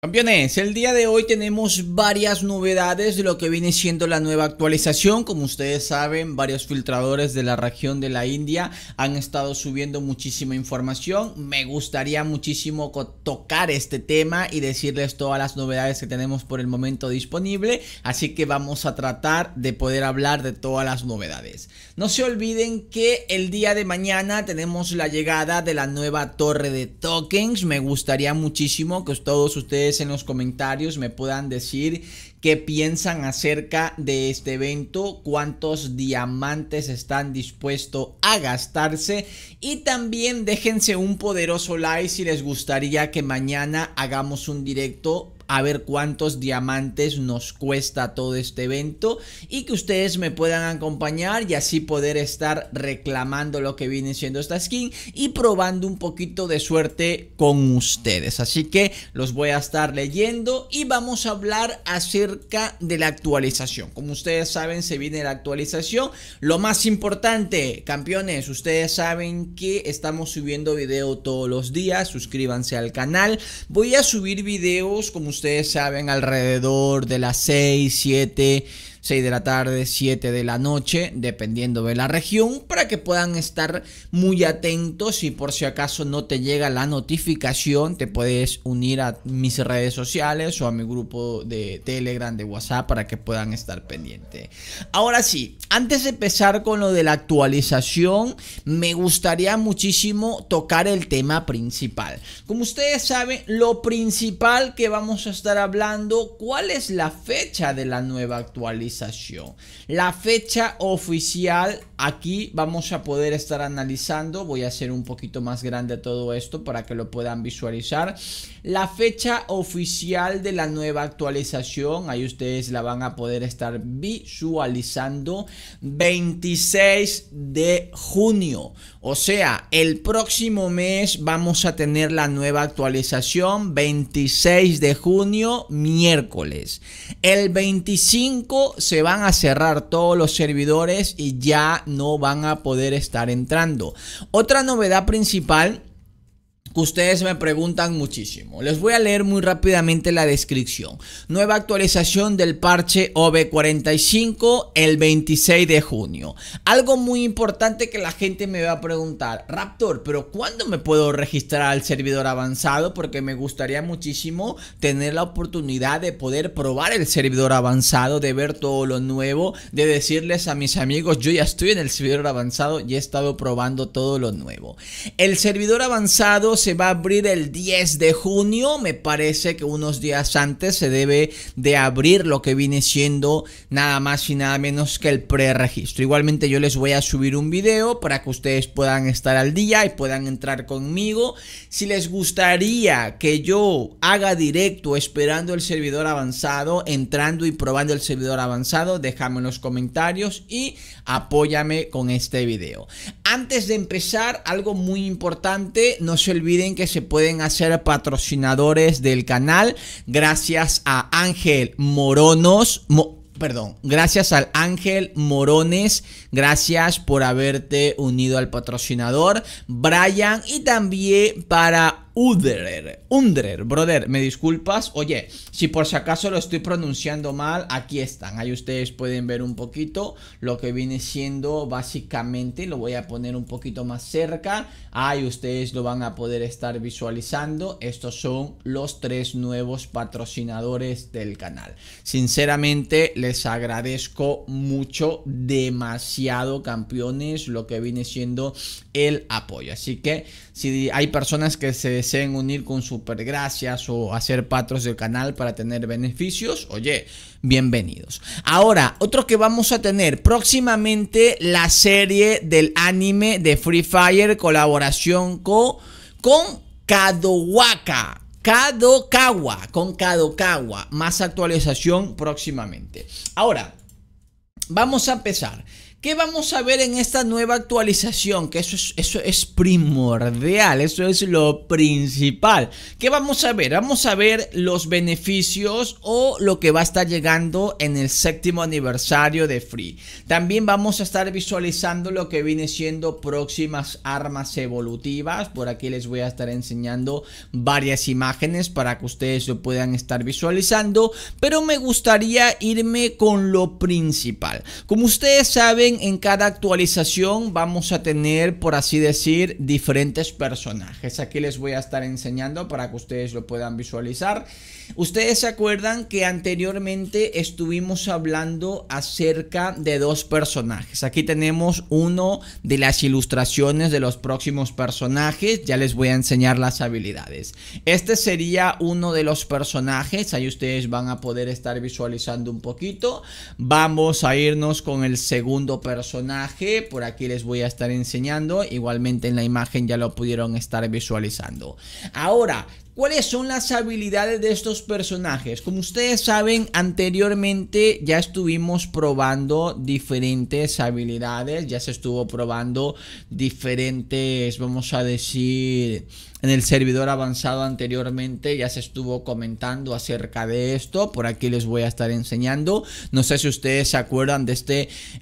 Campeones, el día de hoy tenemos varias novedades de lo que viene siendo la nueva actualización. Como ustedes saben, varios filtradores de la región de la India han estado subiendo muchísima información. Me gustaría muchísimo tocar este tema y decirles todas las novedades que tenemos por el momento disponible. Así que vamos a tratar de poder hablar de todas las novedades. No se olviden que el día de mañana tenemos la llegada de la nueva torre de tokens. Me gustaría muchísimo que todos ustedes en los comentarios me puedan decir qué piensan acerca de este evento, cuántos diamantes están dispuestos a gastarse y también déjense un poderoso like si les gustaría que mañana hagamos un directo a ver cuántos diamantes nos cuesta todo este evento y que ustedes me puedan acompañar y así poder estar reclamando lo que viene siendo esta skin y probando un poquito de suerte con ustedes. Así que los voy a estar leyendo y vamos a hablar acerca de la actualización. Como ustedes saben, se viene la actualización. Lo más importante, campeones, ustedes saben que estamos subiendo video todos los días. Suscríbanse al canal. Voy a subir videos como ustedes saben, alrededor de las 6, 7 6 de la tarde, 7 de la noche, dependiendo de la región, para que puedan estar muy atentos y por si acaso no te llega la notificación, te puedes unir a mis redes sociales o a mi grupo de Telegram, de WhatsApp, para que puedan estar pendientes. Ahora sí, antes de empezar con lo de la actualización, me gustaría muchísimo tocar el tema principal. Como ustedes saben, lo principal que vamos a estar hablando, ¿cuál es la fecha de la nueva actualización? La fecha oficial aquí vamos a poder estar analizando. Voy a hacer un poquito más grande todo esto para que lo puedan visualizar la fecha oficial de la nueva actualización. Ahí ustedes la van a poder estar visualizando 26 de junio. O sea, el próximo mes vamos a tener la nueva actualización 26 de junio, miércoles. El 25 se van a cerrar todos los servidores y ya no van a poder estar entrando. Otra novedad principal Ustedes me preguntan muchísimo. Les voy a leer muy rápidamente la descripción. Nueva actualización del parche OB45 el 26 de junio. Algo muy importante que la gente me va a preguntar. Raptor, pero ¿cuándo me puedo registrar al servidor avanzado? Porque me gustaría muchísimo tener la oportunidad de poder probar el servidor avanzado, de ver todo lo nuevo, de decirles a mis amigos, yo ya estoy en el servidor avanzado y he estado probando todo lo nuevo. El servidor avanzado se va a abrir el 10 de junio. Me parece que unos días antes se debe de abrir lo que viene siendo nada más y nada menos que el preregistro. Igualmente yo les voy a subir un video para que ustedes puedan estar al día y puedan entrar conmigo. Si les gustaría que yo haga directo esperando el servidor avanzado, entrando y probando el servidor avanzado, déjame en los comentarios y apóyame con este video antes de empezar, algo muy importante, no se olviden que se pueden hacer patrocinadores del canal gracias a Ángel Moronos. perdón, gracias al Ángel Morones, gracias por haberte unido al patrocinador, Brian, y también para Udrer, Udrer, brother, me disculpas. Oye, si por si acaso lo estoy pronunciando mal, aquí están. Ahí ustedes pueden ver un poquito lo que viene siendo básicamente. Lo voy a poner un poquito más cerca. Ahí ustedes lo van a poder estar visualizando. Estos son los tres nuevos patrocinadores del canal. Sinceramente, les agradezco mucho, demasiado, campeones, lo que viene siendo el apoyo. Así que si hay personas que se unir con super gracias o hacer patros del canal para tener beneficios, oye, bienvenidos. Ahora, otro que vamos a tener próximamente la serie del anime de Free Fire colaboración con, con Kadowaka. Kadokawa, con Kadokawa. Más actualización próximamente. Ahora, vamos a empezar. ¿Qué vamos a ver en esta nueva actualización? Que eso es, eso es primordial, eso es lo principal. ¿Qué vamos a ver? Vamos a ver los beneficios o lo que va a estar llegando en el séptimo aniversario de Free. También vamos a estar visualizando lo que viene siendo próximas armas evolutivas. Por aquí les voy a estar enseñando varias imágenes para que ustedes lo puedan estar visualizando. Pero me gustaría irme con lo principal. Como ustedes saben, en cada actualización vamos a tener, por así decir, diferentes personajes. Aquí les voy a estar enseñando para que ustedes lo puedan visualizar. Ustedes se acuerdan que anteriormente estuvimos hablando acerca de dos personajes. Aquí tenemos uno de las ilustraciones de los próximos personajes. Ya les voy a enseñar las habilidades. Este sería uno de los personajes. Ahí ustedes van a poder estar visualizando un poquito. Vamos a irnos con el segundo personaje, por aquí les voy a estar enseñando, igualmente en la imagen ya lo pudieron estar visualizando. Ahora, ¿Cuáles son las habilidades de estos personajes? Como ustedes saben, anteriormente ya estuvimos probando diferentes habilidades, ya se estuvo probando diferentes, vamos a decir, en el servidor avanzado anteriormente ya se estuvo comentando acerca de esto, por aquí les voy a estar enseñando. No sé si ustedes se acuerdan de esta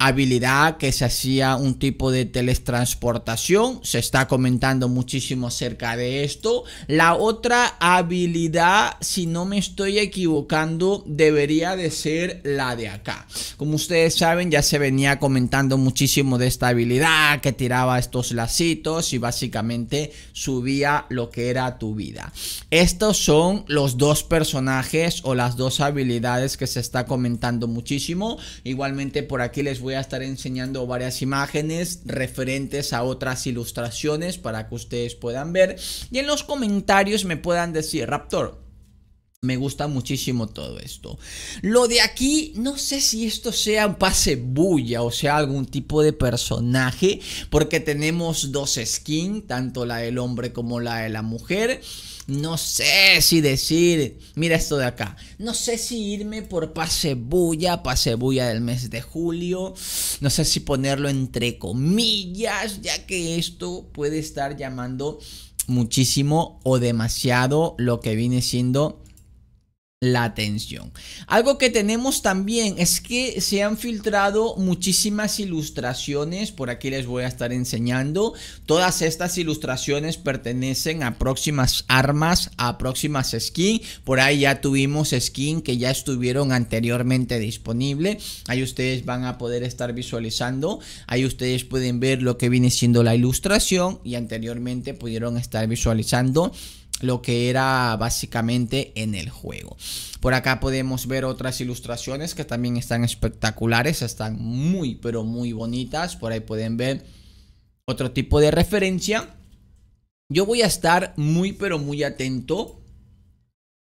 habilidad que se hacía un tipo de teletransportación, se está comentando muchísimo acerca de esto. La otra habilidad, si no me estoy equivocando, debería de ser la de acá. Como ustedes saben, ya se venía comentando muchísimo de esta habilidad que tiraba estos lacitos y básicamente subía lo que era tu vida. Estos son los dos personajes o las dos habilidades que se está comentando muchísimo. Igualmente por aquí les voy a estar enseñando varias imágenes referentes a otras ilustraciones para que ustedes puedan ver. Y en los comentarios me pueden puedan decir, Raptor, me gusta muchísimo todo esto. Lo de aquí, no sé si esto sea un pase bulla o sea algún tipo de personaje, porque tenemos dos skins, tanto la del hombre como la de la mujer. No sé si decir, mira esto de acá, no sé si irme por pase bulla, pase bulla del mes de julio, no sé si ponerlo entre comillas, ya que esto puede estar llamando muchísimo o demasiado lo que viene siendo la atención. Algo que tenemos también es que se han filtrado muchísimas ilustraciones, por aquí les voy a estar enseñando. Todas estas ilustraciones pertenecen a próximas armas, a próximas skin. Por ahí ya tuvimos skin que ya estuvieron anteriormente disponible. Ahí ustedes van a poder estar visualizando, ahí ustedes pueden ver lo que viene siendo la ilustración y anteriormente pudieron estar visualizando lo que era básicamente en el juego. Por acá podemos ver otras ilustraciones que también están espectaculares, están muy pero muy bonitas. Por ahí pueden ver otro tipo de referencia. Yo voy a estar muy pero muy atento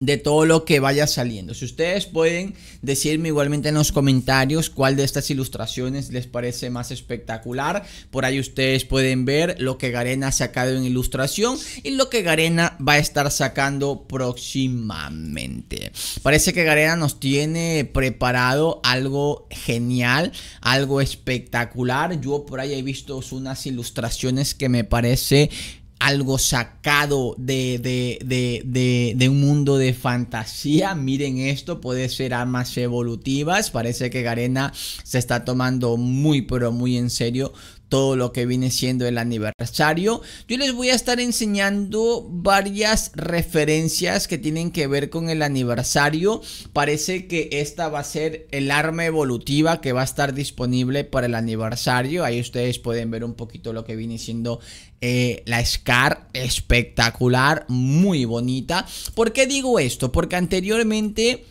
de todo lo que vaya saliendo. Si ustedes pueden decirme igualmente en los comentarios cuál de estas ilustraciones les parece más espectacular. Por ahí ustedes pueden ver lo que Garena ha sacado en ilustración y lo que Garena va a estar sacando próximamente. Parece que Garena nos tiene preparado algo genial, algo espectacular. Yo por ahí he visto unas ilustraciones que me parece algo sacado de, de, de, de, un mundo de fantasía. Miren esto, puede ser armas evolutivas. Parece que Garena se está tomando muy, pero muy en serio todo lo que viene siendo el aniversario. Yo les voy a estar enseñando varias referencias que tienen que ver con el aniversario. Parece que esta va a ser el arma evolutiva que va a estar disponible para el aniversario. Ahí ustedes pueden ver un poquito lo que viene siendo eh, la SCAR. Espectacular, muy bonita. ¿Por qué digo esto? Porque anteriormente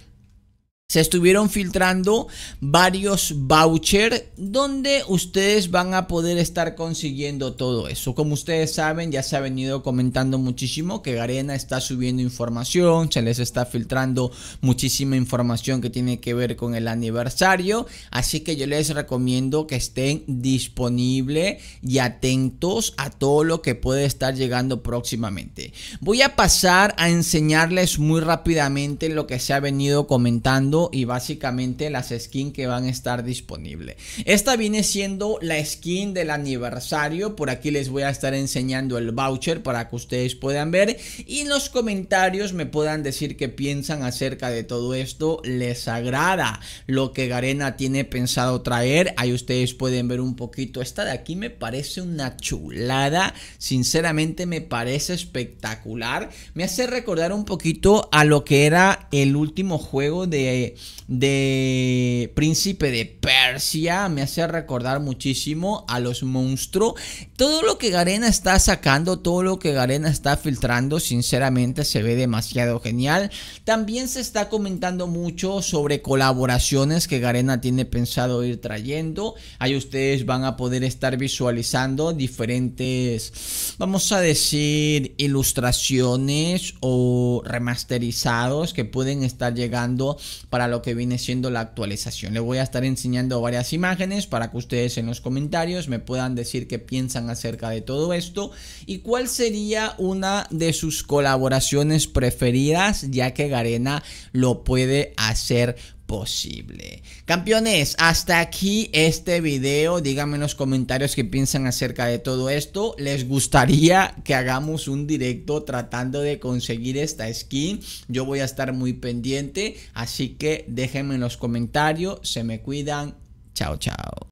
se estuvieron filtrando varios vouchers donde ustedes van a poder estar consiguiendo todo eso. Como ustedes saben, ya se ha venido comentando muchísimo que Garena está subiendo información, se les está filtrando muchísima información que tiene que ver con el aniversario, así que yo les recomiendo que estén disponibles y atentos a todo lo que puede estar llegando próximamente. Voy a pasar a enseñarles muy rápidamente lo que se ha venido comentando y básicamente las skins que van a estar disponibles. Esta viene siendo la skin del aniversario, por aquí les voy a estar enseñando el voucher para que ustedes puedan ver y en los comentarios me puedan decir qué piensan acerca de todo esto, les agrada lo que Garena tiene pensado traer, ahí ustedes pueden ver un poquito, esta de aquí me parece una chulada, sinceramente me parece espectacular, me hace recordar un poquito a lo que era el último juego de de, Príncipe de Persia me hace recordar muchísimo a los monstruos. Todo lo que Garena está sacando, todo lo que Garena está filtrando, sinceramente se ve demasiado genial. También se está comentando mucho sobre colaboraciones que Garena tiene pensado ir trayendo. Ahí ustedes van a poder estar visualizando diferentes vamos a decir, ilustraciones o remasterizados que pueden estar llegando para lo que viene siendo la actualización. le voy a estar enseñando varias imágenes para que ustedes en los comentarios me puedan decir qué piensan acerca de todo esto y cuál sería una de sus colaboraciones preferidas ya que Garena lo puede hacer posible. Campeones, hasta aquí este video. Díganme en los comentarios qué piensan acerca de todo esto. ¿Les gustaría que hagamos un directo tratando de conseguir esta skin? Yo voy a estar muy pendiente, así que déjenme en los comentarios. Se me cuidan. Chao, chao.